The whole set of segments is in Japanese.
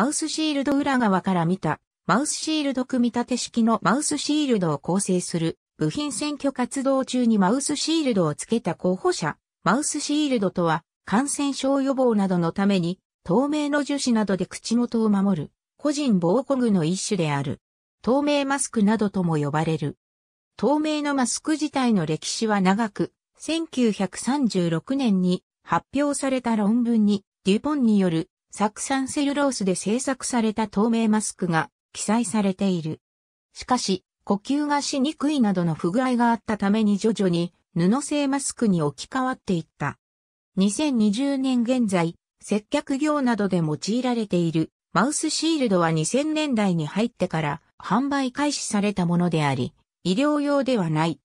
マウスシールド裏側から見た、マウスシールド組み立て式のマウスシールドを構成する、部品選挙活動中にマウスシールドをつけた候補者、マウスシールドとは、感染症予防などのために、透明の樹脂などで口元を守る、個人防護具の一種である。透明マスクなどとも呼ばれる。透明のマスク自体の歴史は長く、1936年に発表された論文にデュポンによる酢酸セルロースで製作された透明マスクが記載されている。しかし、呼吸がしにくいなどの不具合があったために徐々に布製マスクに置き換わっていった。2020年現在、接客業などで用いられているマウスシールドは2000年代に入ってから販売開始されたものであり、医療用ではない。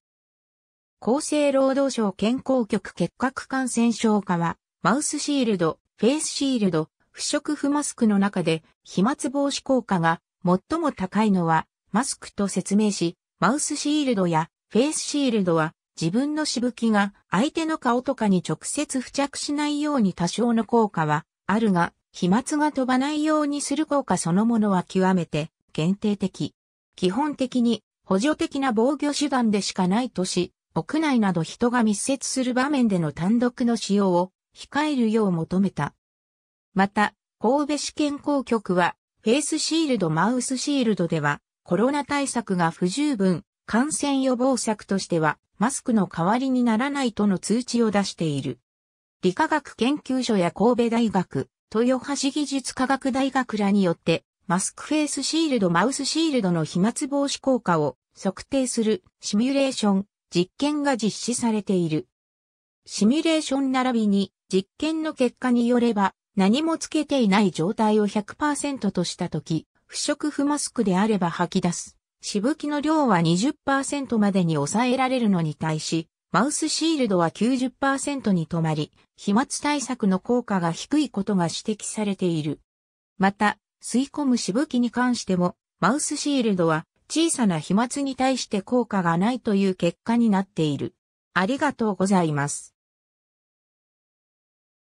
厚生労働省健康局結核感染症科は、マウスシールド、フェイスシールド、不織布マスクの中で飛沫防止効果が最も高いのはマスクと説明し、マウスシールドやフェイスシールドは自分のしぶきが相手の顔とかに直接付着しないように多少の効果はあるが、飛沫が飛ばないようにする効果そのものは極めて限定的。基本的に補助的な防御手段でしかないとし、屋内など人が密接する場面での単独の使用を控えるよう求めた。また、神戸市健康局は、フェイスシールドマウスシールドでは、コロナ対策が不十分、感染予防策としては、マスクの代わりにならないとの通知を出している。理化学研究所や神戸大学、豊橋技術科学大学らによって、マスクフェイスシールドマウスシールドの飛沫防止効果を測定するシミュレーション、実験が実施されている。シミュレーション並びに実験の結果によれば何もつけていない状態を100%としたとき、不織布マスクであれば吐き出す。しぶきの量は20%までに抑えられるのに対し、マウスシールドは90%に止まり、飛沫対策の効果が低いことが指摘されている。また、吸い込むしぶきに関しても、マウスシールドは小さな飛沫に対して効果がないという結果になっている。ありがとうございます。